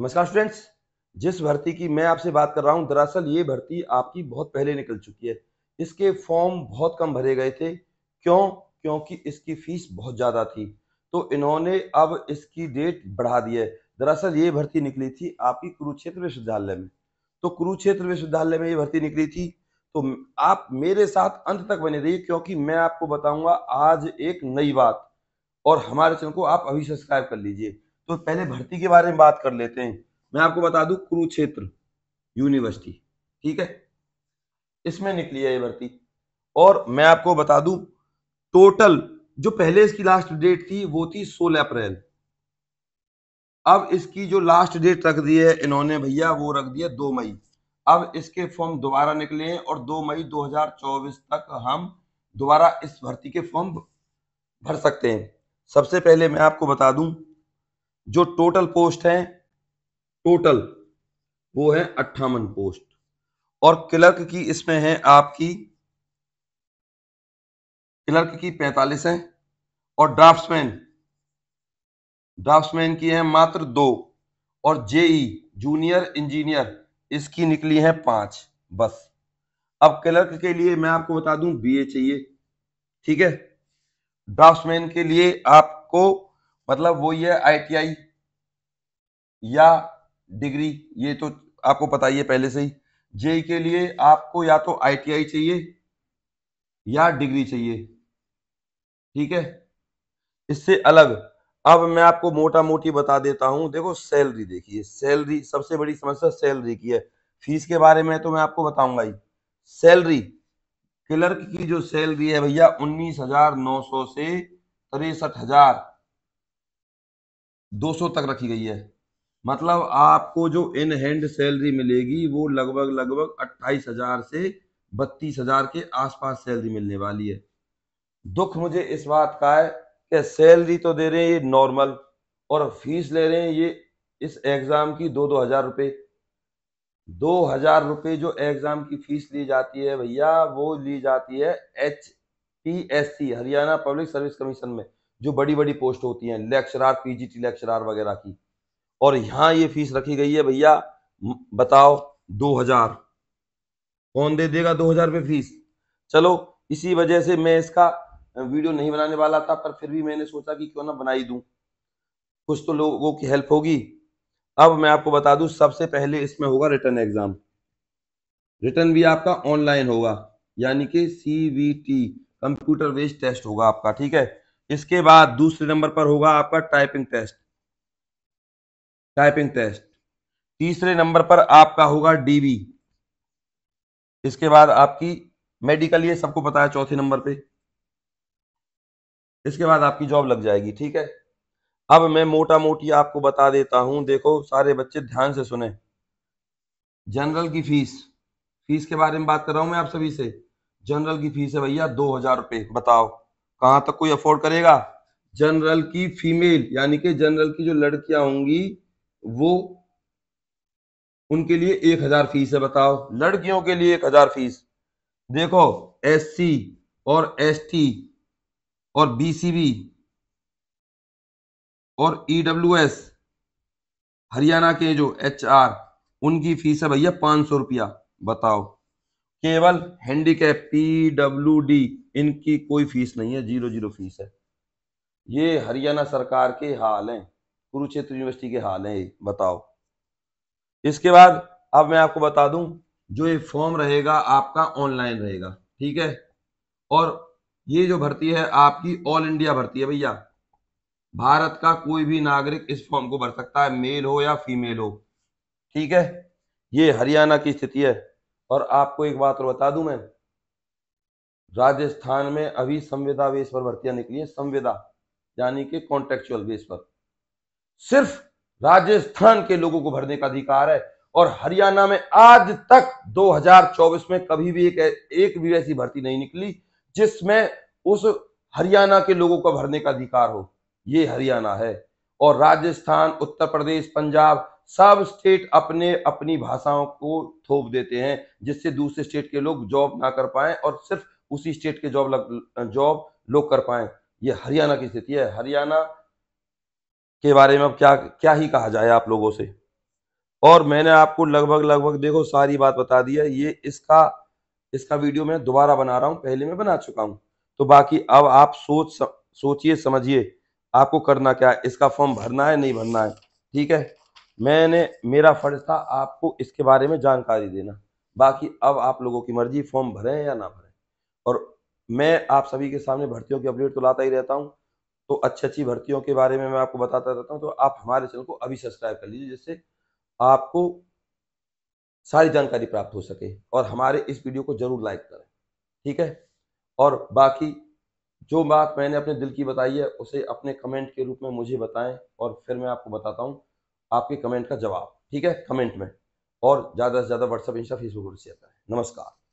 नमस्कार स्टूडेंट्स जिस भर्ती की मैं आपसे बात कर रहा हूं दरअसल ये भर्ती आपकी बहुत पहले निकल चुकी है इसके फॉर्म बहुत कम भरे गए थे क्यों क्योंकि इसकी फीस बहुत ज़्यादा थी तो इन्होंने अब इसकी डेट बढ़ा दी है दरअसल ये भर्ती निकली थी आपकी कुरुक्षेत्र विश्वविद्यालय में तो कुरुक्षेत्र विश्वविद्यालय में ये भर्ती निकली थी तो आप मेरे साथ अंत तक बने रहिए क्योंकि मैं आपको बताऊंगा आज एक नई बात और हमारे चैनल को आप अभी सब्सक्राइब कर लीजिए तो पहले भर्ती के बारे में बात कर लेते हैं मैं आपको बता दू कुरुक्षेत्र यूनिवर्सिटी ठीक है इसमें निकली है ये भर्ती और मैं आपको बता दू टोटल जो पहले इसकी लास्ट डेट थी वो थी 16 अप्रैल अब इसकी जो लास्ट डेट रख दी है इन्होंने भैया वो रख दिया दो मई अब इसके फॉर्म दोबारा निकले हैं और 2 मई 2024 तक हम दोबारा इस भर्ती के फॉर्म भर सकते हैं सबसे पहले मैं आपको बता दूं जो टोटल पोस्ट है टोटल वो है अट्ठावन पोस्ट और क्लर्क की इसमें है आपकी क्लर्क की पैंतालीस है और ड्राफ्ट्समैन ड्राफ्ट्समैन की है मात्र दो और जेई जूनियर इंजीनियर इसकी निकली है पांच बस अब क्लर्क के लिए मैं आपको बता दूं बीए चाहिए ठीक है ड्राफ्ट्समैन के लिए आपको मतलब वो ये आईटीआई या डिग्री ये तो आपको पता ही है पहले से ही जेई के लिए आपको या तो आईटीआई चाहिए या डिग्री चाहिए ठीक है इससे अलग अब मैं आपको मोटा मोटी बता देता हूं देखो सैलरी देखिए सैलरी सबसे बड़ी समस्या सैलरी की है फीस के बारे में तो मैं आपको बताऊंगा ही सैलरी क्लर्क की जो सैलरी है भैया उन्नीस हजार नौ सौ से तिरसठ हजार 200 तक रखी गई है मतलब आपको जो इन हैंड सैलरी मिलेगी वो लगभग लगभग अट्ठाईस हजार से बत्तीस हजार के आसपास सैलरी मिलने वाली है दुख मुझे इस बात का है कि सैलरी तो दे रहे हैं ये नॉर्मल और फीस ले रहे हैं ये इस एग्ज़ाम की दो दो हज़ार रुपये दो हज़ार रुपये जो एग्ज़ाम की फ़ीस ली जाती है भैया वो ली जाती है H P S C Haryana public service commission में जो बड़ी बड़ी पोस्ट होती हैं लेक्चरार पीजीटी लेक्चरार वगैरह की और यहाँ ये फीस रखी गई है भैया बताओ दो हजार कौन दे देगा दो हजार रुपये फीस चलो इसी वजह से मैं इसका वीडियो नहीं बनाने वाला था पर फिर भी मैंने सोचा कि क्यों ना बनाई दू कुछ तो लोगों की हेल्प होगी अब मैं आपको बता दू सबसे पहले इसमें होगा रिटर्न एग्जाम रिटर्न भी आपका ऑनलाइन होगा यानी कि सी कंप्यूटर बेस्ड टेस्ट होगा आपका ठीक है इसके बाद दूसरे नंबर पर होगा आपका टाइपिंग टेस्ट टाइपिंग टेस्ट तीसरे नंबर पर आपका होगा डीवी इसके बाद आपकी मेडिकल ये सबको पता है चौथे नंबर पे इसके बाद आपकी जॉब लग जाएगी ठीक है अब मैं मोटा मोटी आपको बता देता हूं देखो सारे बच्चे ध्यान से सुने जनरल की फीस फीस के बारे में बात कर रहा हूं मैं आप सभी से जनरल की फीस है भैया दो हजार रुपये बताओ कहां तक कोई अफोर्ड करेगा जनरल की फीमेल यानी कि जनरल की जो लड़कियां होंगी वो उनके लिए एक हजार फीस है बताओ लड़कियों के लिए एक हजार फीस देखो एससी और एसटी और बीसीबी और ईडब्ल्यूएस e हरियाणा के जो एचआर उनकी फीस है भैया पांच सौ रुपया बताओ केवल हैंडीकैप पीडब्ल्यूडी इनकी कोई फीस नहीं है जीरो जीरो फीस है ये हरियाणा सरकार के हाल हैं कुरुक्षेत्र यूनिवर्सिटी के हाल हैं बताओ इसके बाद अब मैं आपको बता दूं जो ये फॉर्म रहेगा आपका ऑनलाइन रहेगा ठीक है और ये जो भर्ती है आपकी ऑल इंडिया भर्ती है भैया भारत का कोई भी नागरिक इस फॉर्म को भर सकता है मेल हो या फीमेल हो ठीक है ये हरियाणा की स्थिति है और आपको एक बात और बता दूं मैं राजस्थान में अभी संविदा बेस पर भर्तियां निकली है संविदा यानी कि कॉन्ट्रेक्चुअल बेस पर सिर्फ राजस्थान के लोगों को भरने का अधिकार है और हरियाणा में आज तक 2024 में कभी भी एक एक भी ऐसी भर्ती नहीं निकली जिसमें उस हरियाणा के लोगों को भरने का अधिकार हो ये हरियाणा है और राजस्थान उत्तर प्रदेश पंजाब सब स्टेट अपने अपनी भाषाओं को थोप देते हैं जिससे दूसरे स्टेट के लोग जॉब ना कर पाए और सिर्फ उसी स्टेट के जॉब लग जॉब लोग कर पाए ये हरियाणा की स्थिति है हरियाणा के बारे में अब क्या क्या ही कहा जाए आप लोगों से और मैंने आपको लगभग लगभग देखो सारी बात बता दी है ये इसका इसका वीडियो मैं दोबारा बना रहा हूँ पहले मैं बना चुका हूँ तो बाकी अब आप सोच सोचिए समझिए आपको करना क्या है इसका फॉर्म भरना है नहीं भरना है ठीक है मैंने मेरा फर्ज था आपको इसके बारे में जानकारी देना बाकी अब आप लोगों की मर्जी फॉर्म भरें या ना भरें और मैं आप सभी के सामने भर्तियों की अपडेट तो लाता ही रहता हूँ तो अच्छी अच्छी भर्तियों के बारे में मैं आपको बताता रहता हूँ तो आप हमारे चैनल को अभी सब्सक्राइब कर लीजिए जिससे आपको सारी जानकारी प्राप्त हो सके और हमारे इस वीडियो को जरूर लाइक करें ठीक है और बाकी जो बात मैंने अपने दिल की बताई है उसे अपने कमेंट के रूप में मुझे बताएं और फिर मैं आपको बताता हूँ आपके कमेंट का जवाब ठीक है कमेंट में और ज़्यादा से ज़्यादा व्हाट्सअप इंस्टा फेसबुक पर शेयर करें नमस्कार